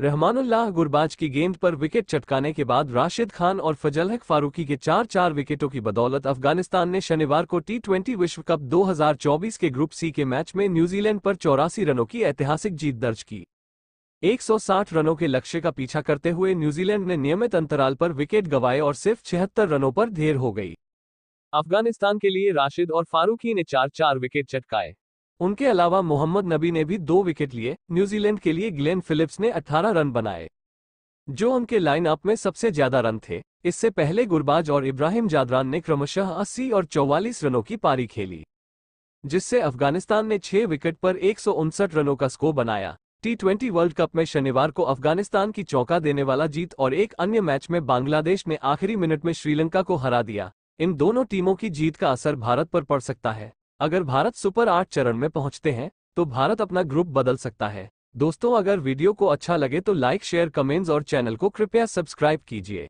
रहमानुल्लाह गुरबाज की गेंद पर विकेट चटकाने के बाद राशिद खान और फजलहक फारूकी के चार चार विकेटों की बदौलत अफगानिस्तान ने शनिवार को टी विश्व कप 2024 के ग्रुप सी के मैच में न्यूजीलैंड पर चौरासी रनों की ऐतिहासिक जीत दर्ज की 160 रनों के लक्ष्य का पीछा करते हुए न्यूजीलैंड ने नियमित अंतराल पर विकेट गंवाए और सिर्फ छिहत्तर रनों पर ढेर हो गई अफगानिस्तान के लिए राशिद और फारूकी ने चार चार विकेट चटकाए उनके अलावा मोहम्मद नबी ने भी दो विकेट लिए न्यूजीलैंड के लिए ग्लेन फिलिप्स ने 18 रन बनाए जो उनके लाइनअप में सबसे ज्यादा रन थे इससे पहले गुरबाज और इब्राहिम जादरान ने क्रमशः 80 और 44 रनों की पारी खेली जिससे अफगानिस्तान ने छह विकेट पर एक रनों का स्कोर बनाया टी वर्ल्ड कप में शनिवार को अफगानिस्तान की चौका देने वाला जीत और एक अन्य मैच में बांग्लादेश ने आखिरी मिनट में श्रीलंका को हरा दिया इन दोनों टीमों की जीत का असर भारत पर पड़ सकता है अगर भारत सुपर आठ चरण में पहुंचते हैं तो भारत अपना ग्रुप बदल सकता है दोस्तों अगर वीडियो को अच्छा लगे तो लाइक शेयर कमेंट्स और चैनल को कृपया सब्सक्राइब कीजिए